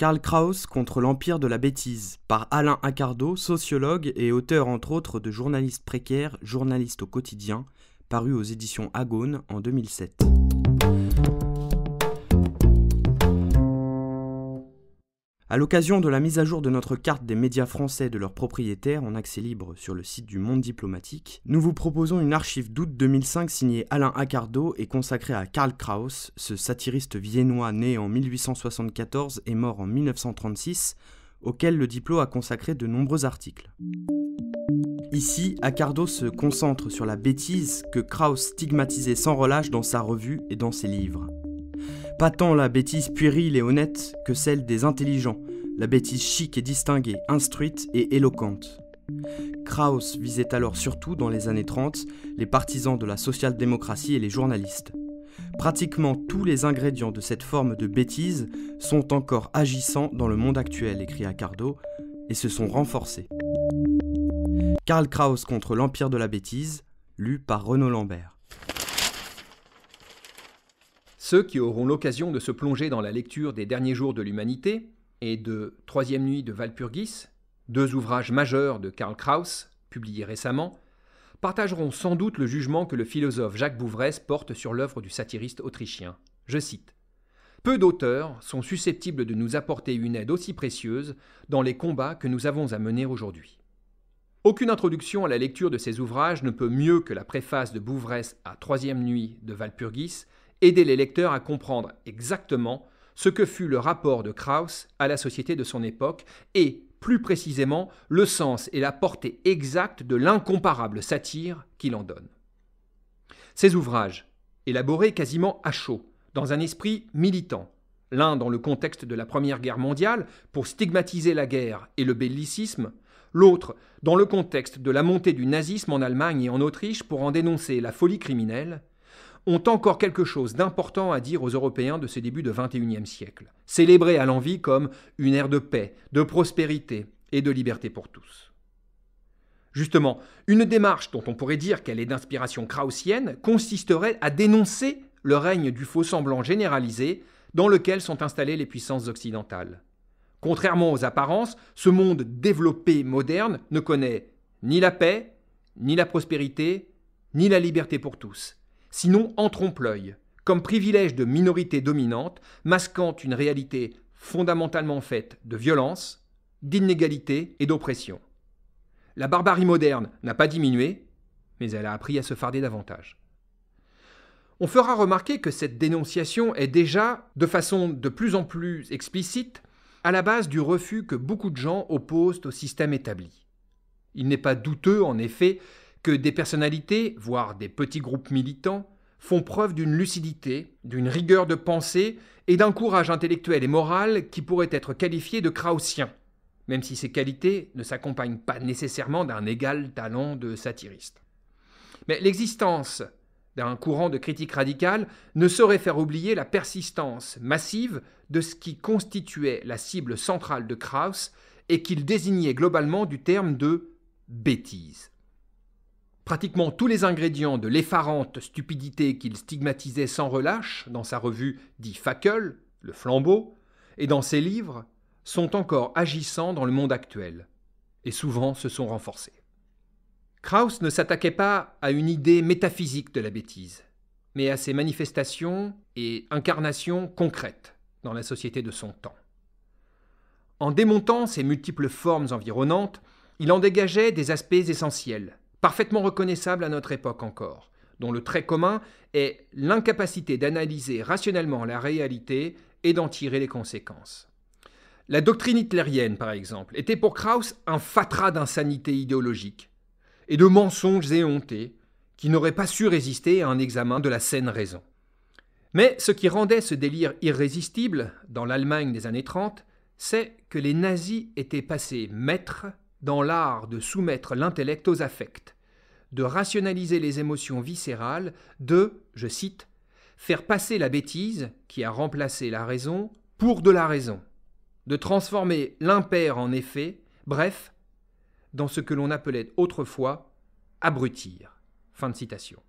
Karl Kraus contre l'empire de la bêtise, par Alain Accardo, sociologue et auteur entre autres de Journalistes précaires, journaliste au quotidien, paru aux éditions Agone en 2007. A l'occasion de la mise à jour de notre carte des médias français de leurs propriétaires en accès libre sur le site du Monde diplomatique, nous vous proposons une archive d'août 2005 signée Alain Accardo et consacrée à Karl Kraus, ce satiriste viennois né en 1874 et mort en 1936, auquel le Diplo a consacré de nombreux articles. Ici, Accardo se concentre sur la bêtise que Kraus stigmatisait sans relâche dans sa revue et dans ses livres pas tant la bêtise puérile et honnête que celle des intelligents, la bêtise chic et distinguée, instruite et éloquente. Krauss visait alors surtout, dans les années 30, les partisans de la social-démocratie et les journalistes. Pratiquement tous les ingrédients de cette forme de bêtise sont encore agissants dans le monde actuel, écrit Accardo, et se sont renforcés. Karl Krauss contre l'Empire de la bêtise, lu par Renaud Lambert. Ceux qui auront l'occasion de se plonger dans la lecture des derniers jours de l'humanité et de Troisième nuit de Valpurgis, deux ouvrages majeurs de Karl Kraus, publiés récemment, partageront sans doute le jugement que le philosophe Jacques Bouvresse porte sur l'œuvre du satiriste autrichien. Je cite Peu d'auteurs sont susceptibles de nous apporter une aide aussi précieuse dans les combats que nous avons à mener aujourd'hui. Aucune introduction à la lecture de ces ouvrages ne peut mieux que la préface de Bouvresse à Troisième Nuit de Valpurgis aider les lecteurs à comprendre exactement ce que fut le rapport de Krauss à la société de son époque et, plus précisément, le sens et la portée exacte de l'incomparable satire qu'il en donne. Ces ouvrages, élaborés quasiment à chaud, dans un esprit militant, l'un dans le contexte de la Première Guerre mondiale pour stigmatiser la guerre et le bellicisme, l'autre dans le contexte de la montée du nazisme en Allemagne et en Autriche pour en dénoncer la folie criminelle, ont encore quelque chose d'important à dire aux Européens de ces débuts de XXIe siècle, célébrés à l'envi comme une ère de paix, de prospérité et de liberté pour tous. Justement, une démarche dont on pourrait dire qu'elle est d'inspiration kraussienne consisterait à dénoncer le règne du faux-semblant généralisé dans lequel sont installées les puissances occidentales. Contrairement aux apparences, ce monde développé moderne ne connaît ni la paix, ni la prospérité, ni la liberté pour tous, sinon en trompe-l'œil, comme privilège de minorité dominante masquant une réalité fondamentalement faite de violence, d'inégalité et d'oppression. La barbarie moderne n'a pas diminué, mais elle a appris à se farder davantage. On fera remarquer que cette dénonciation est déjà, de façon de plus en plus explicite, à la base du refus que beaucoup de gens opposent au système établi. Il n'est pas douteux, en effet, que des personnalités, voire des petits groupes militants, font preuve d'une lucidité, d'une rigueur de pensée et d'un courage intellectuel et moral qui pourrait être qualifié de Kraussien, même si ces qualités ne s'accompagnent pas nécessairement d'un égal talent de satiriste. Mais l'existence d'un courant de critique radicale ne saurait faire oublier la persistance massive de ce qui constituait la cible centrale de Krauss et qu'il désignait globalement du terme de bêtise. Pratiquement tous les ingrédients de l'effarante stupidité qu'il stigmatisait sans relâche dans sa revue dit Fackel, le flambeau, et dans ses livres, sont encore agissants dans le monde actuel, et souvent se sont renforcés. Krauss ne s'attaquait pas à une idée métaphysique de la bêtise, mais à ses manifestations et incarnations concrètes dans la société de son temps. En démontant ses multiples formes environnantes, il en dégageait des aspects essentiels, parfaitement reconnaissable à notre époque encore, dont le trait commun est l'incapacité d'analyser rationnellement la réalité et d'en tirer les conséquences. La doctrine hitlérienne, par exemple, était pour Krauss un fatras d'insanité idéologique et de mensonges éhontés qui n'auraient pas su résister à un examen de la saine raison. Mais ce qui rendait ce délire irrésistible dans l'Allemagne des années 30, c'est que les nazis étaient passés maîtres dans l'art de soumettre l'intellect aux affects, de rationaliser les émotions viscérales, de, je cite, faire passer la bêtise, qui a remplacé la raison, pour de la raison, de transformer l'impair en effet, bref, dans ce que l'on appelait autrefois abrutir. Fin de citation.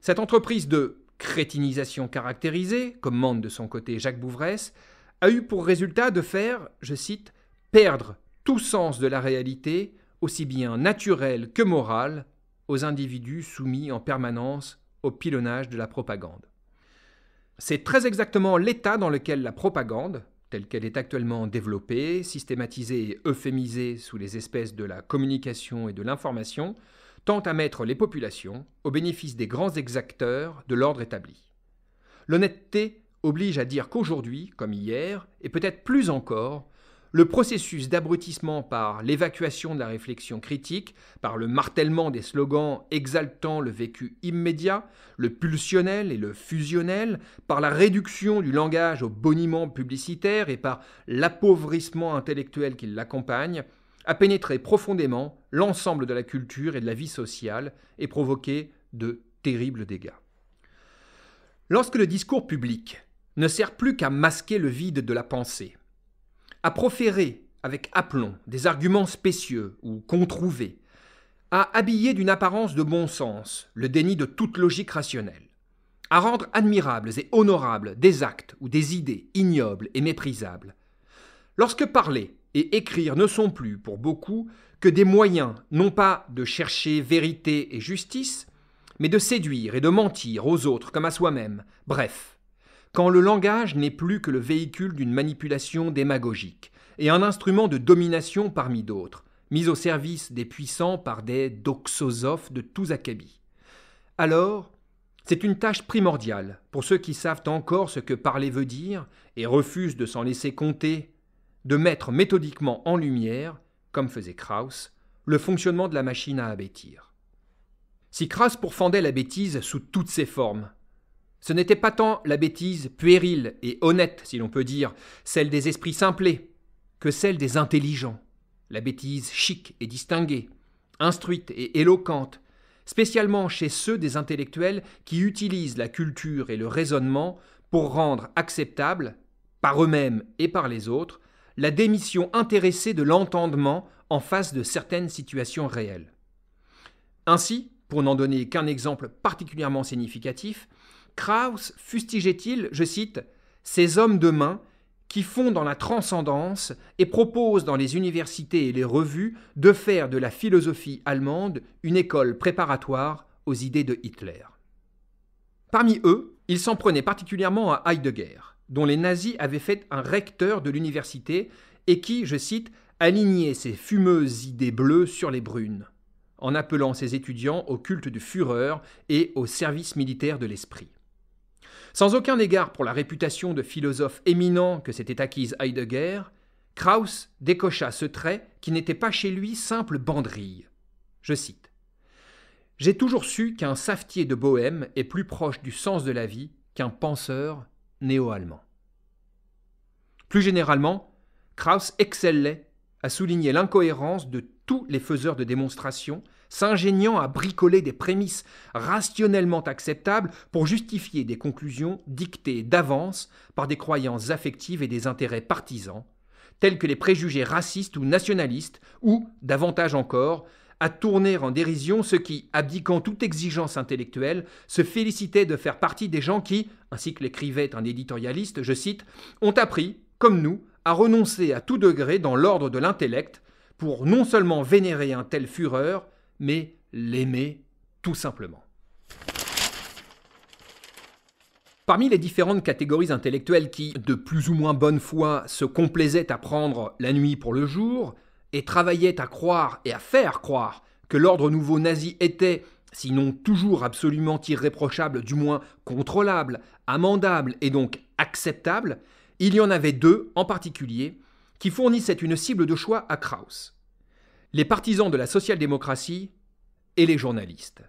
Cette entreprise de crétinisation caractérisée, commande de son côté Jacques Bouvresse, a eu pour résultat de faire, je cite, perdre tout sens de la réalité, aussi bien naturel que moral, aux individus soumis en permanence au pilonnage de la propagande. C'est très exactement l'état dans lequel la propagande, telle qu'elle est actuellement développée, systématisée et euphémisée sous les espèces de la communication et de l'information, tente à mettre les populations au bénéfice des grands exacteurs de l'ordre établi. L'honnêteté oblige à dire qu'aujourd'hui, comme hier, et peut-être plus encore, le processus d'abrutissement par l'évacuation de la réflexion critique, par le martèlement des slogans exaltant le vécu immédiat, le pulsionnel et le fusionnel, par la réduction du langage au boniment publicitaire et par l'appauvrissement intellectuel qui l'accompagne, a pénétré profondément l'ensemble de la culture et de la vie sociale et provoqué de terribles dégâts. Lorsque le discours public ne sert plus qu'à masquer le vide de la pensée, à proférer avec aplomb des arguments spécieux ou controuvés, à habiller d'une apparence de bon sens le déni de toute logique rationnelle, à rendre admirables et honorables des actes ou des idées ignobles et méprisables. Lorsque parler et écrire ne sont plus, pour beaucoup, que des moyens non pas de chercher vérité et justice, mais de séduire et de mentir aux autres comme à soi-même, bref, quand le langage n'est plus que le véhicule d'une manipulation démagogique et un instrument de domination parmi d'autres, mis au service des puissants par des doxosophes de tous acabits. Alors, c'est une tâche primordiale pour ceux qui savent encore ce que parler veut dire et refusent de s'en laisser compter, de mettre méthodiquement en lumière, comme faisait Krauss, le fonctionnement de la machine à abêtir. Si Krauss pourfendait la bêtise sous toutes ses formes, ce n'était pas tant la bêtise puérile et honnête, si l'on peut dire, celle des esprits simplés, que celle des intelligents, la bêtise chic et distinguée, instruite et éloquente, spécialement chez ceux des intellectuels qui utilisent la culture et le raisonnement pour rendre acceptable, par eux-mêmes et par les autres, la démission intéressée de l'entendement en face de certaines situations réelles. Ainsi, pour n'en donner qu'un exemple particulièrement significatif, Krauss fustigeait-il, je cite, ces hommes de main qui font dans la transcendance et proposent dans les universités et les revues de faire de la philosophie allemande une école préparatoire aux idées de Hitler. Parmi eux, il s'en prenait particulièrement à Heidegger, dont les nazis avaient fait un recteur de l'université et qui, je cite, alignait ses fumeuses idées bleues sur les brunes, en appelant ses étudiants au culte du Führer et au service militaire de l'esprit. Sans aucun égard pour la réputation de philosophe éminent que s'était acquise Heidegger, Krauss décocha ce trait qui n'était pas chez lui simple banderille. Je cite J'ai toujours su qu'un savetier de Bohème est plus proche du sens de la vie qu'un penseur néo-allemand. Plus généralement, Krauss excellait à souligner l'incohérence de tous les faiseurs de démonstrations s'ingéniant à bricoler des prémices rationnellement acceptables pour justifier des conclusions dictées d'avance par des croyances affectives et des intérêts partisans, tels que les préjugés racistes ou nationalistes, ou, davantage encore, à tourner en dérision ceux qui, abdiquant toute exigence intellectuelle, se félicitaient de faire partie des gens qui, ainsi que l'écrivait un éditorialiste, je cite, ont appris, comme nous, à renoncer à tout degré dans l'ordre de l'intellect, pour non seulement vénérer un tel fureur, mais l'aimer tout simplement. Parmi les différentes catégories intellectuelles qui, de plus ou moins bonne foi, se complaisaient à prendre la nuit pour le jour, et travaillaient à croire et à faire croire que l'ordre nouveau nazi était, sinon toujours absolument irréprochable, du moins contrôlable, amendable et donc acceptable, il y en avait deux en particulier qui fournissaient une cible de choix à Krauss les partisans de la social-démocratie et les journalistes,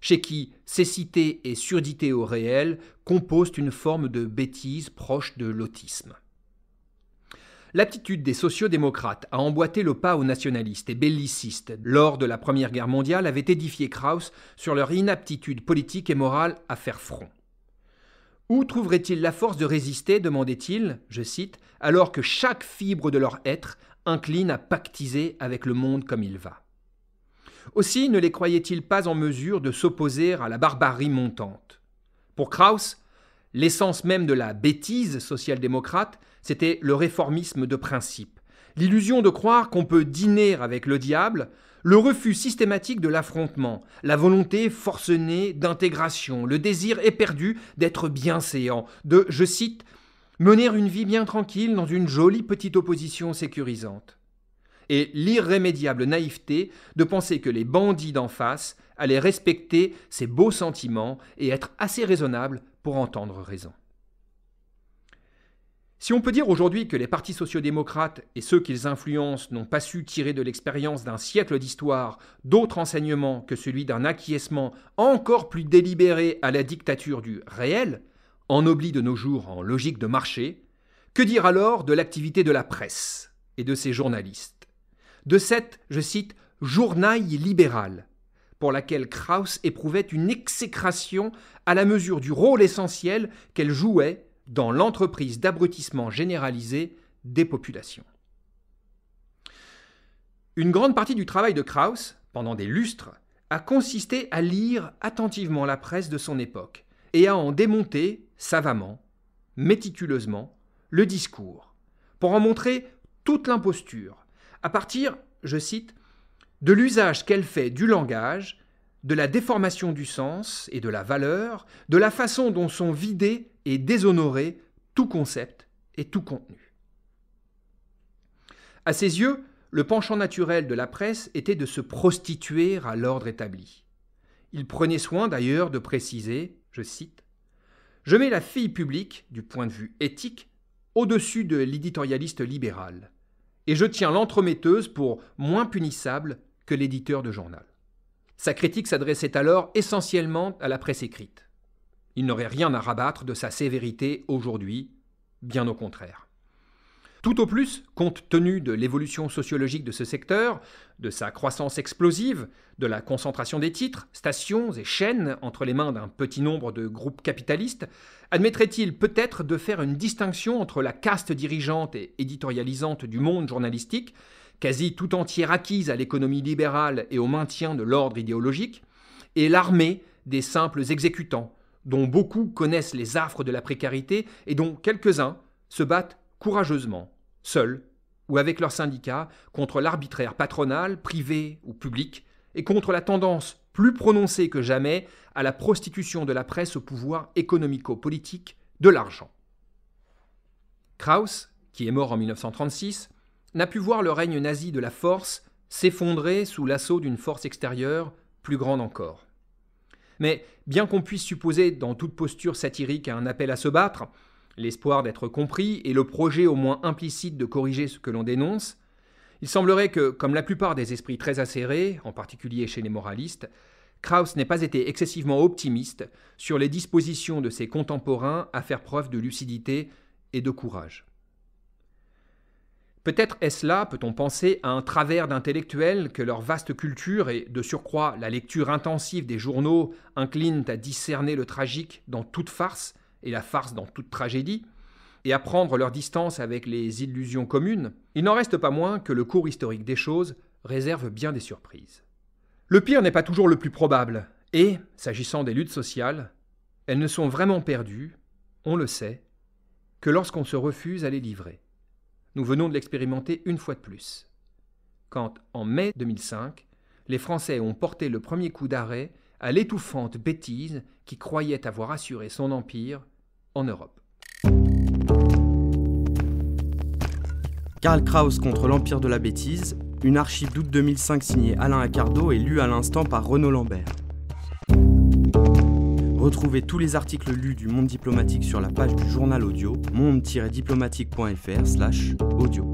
chez qui cécité et surdité au réel composent une forme de bêtise proche de l'autisme. L'aptitude des sociodémocrates à emboîter le pas aux nationalistes et bellicistes lors de la Première Guerre mondiale avait édifié Krauss sur leur inaptitude politique et morale à faire front. Où trouveraient-ils la force de résister, demandait-il, je cite, alors que chaque fibre de leur être incline à pactiser avec le monde comme il va. Aussi ne les croyait-il pas en mesure de s'opposer à la barbarie montante. Pour Krauss, l'essence même de la bêtise social-démocrate, c'était le réformisme de principe, l'illusion de croire qu'on peut dîner avec le diable, le refus systématique de l'affrontement, la volonté forcenée d'intégration, le désir éperdu d'être bienséant, de, je cite, mener une vie bien tranquille dans une jolie petite opposition sécurisante. Et l'irrémédiable naïveté de penser que les bandits d'en face allaient respecter ces beaux sentiments et être assez raisonnables pour entendre raison. Si on peut dire aujourd'hui que les partis sociodémocrates et ceux qu'ils influencent n'ont pas su tirer de l'expérience d'un siècle d'histoire d'autres enseignements que celui d'un acquiescement encore plus délibéré à la dictature du réel, ennoblie de nos jours en logique de marché, que dire alors de l'activité de la presse et de ses journalistes De cette, je cite, journaille libérale, pour laquelle Krauss éprouvait une exécration à la mesure du rôle essentiel qu'elle jouait dans l'entreprise d'abrutissement généralisé des populations. Une grande partie du travail de Krauss, pendant des lustres, a consisté à lire attentivement la presse de son époque et à en démonter savamment, méticuleusement, le discours, pour en montrer toute l'imposture, à partir, je cite, de l'usage qu'elle fait du langage, de la déformation du sens et de la valeur, de la façon dont sont vidés et déshonorés tout concept et tout contenu. À ses yeux, le penchant naturel de la presse était de se prostituer à l'ordre établi. Il prenait soin d'ailleurs de préciser, je cite, je mets la fille publique, du point de vue éthique, au-dessus de l'éditorialiste libéral, et je tiens l'entremetteuse pour moins punissable que l'éditeur de journal. Sa critique s'adressait alors essentiellement à la presse écrite. Il n'aurait rien à rabattre de sa sévérité aujourd'hui, bien au contraire. Tout au plus, compte tenu de l'évolution sociologique de ce secteur, de sa croissance explosive, de la concentration des titres, stations et chaînes entre les mains d'un petit nombre de groupes capitalistes, admettrait-il peut-être de faire une distinction entre la caste dirigeante et éditorialisante du monde journalistique, quasi tout entière acquise à l'économie libérale et au maintien de l'ordre idéologique, et l'armée des simples exécutants, dont beaucoup connaissent les affres de la précarité et dont quelques-uns se battent courageusement seuls ou avec leurs syndicats, contre l'arbitraire patronal, privé ou public, et contre la tendance, plus prononcée que jamais, à la prostitution de la presse au pouvoir économico-politique de l'argent. Krauss, qui est mort en 1936, n'a pu voir le règne nazi de la force s'effondrer sous l'assaut d'une force extérieure plus grande encore. Mais bien qu'on puisse supposer dans toute posture satirique un appel à se battre, l'espoir d'être compris et le projet au moins implicite de corriger ce que l'on dénonce, il semblerait que, comme la plupart des esprits très acérés, en particulier chez les moralistes, Krauss n'ait pas été excessivement optimiste sur les dispositions de ses contemporains à faire preuve de lucidité et de courage. Peut-être est-ce là, peut-on penser, à un travers d'intellectuels que leur vaste culture et, de surcroît, la lecture intensive des journaux inclinent à discerner le tragique dans toute farce, et la farce dans toute tragédie, et à prendre leur distance avec les illusions communes, il n'en reste pas moins que le cours historique des choses réserve bien des surprises. Le pire n'est pas toujours le plus probable, et, s'agissant des luttes sociales, elles ne sont vraiment perdues, on le sait, que lorsqu'on se refuse à les livrer. Nous venons de l'expérimenter une fois de plus. Quand, en mai 2005, les Français ont porté le premier coup d'arrêt à l'étouffante bêtise qui croyait avoir assuré son empire en Europe. Karl Kraus contre l'Empire de la bêtise, une archive d'août 2005 signée Alain Accardo et lue à l'instant par Renaud Lambert. Retrouvez tous les articles lus du Monde diplomatique sur la page du journal audio monde-diplomatique.fr/audio.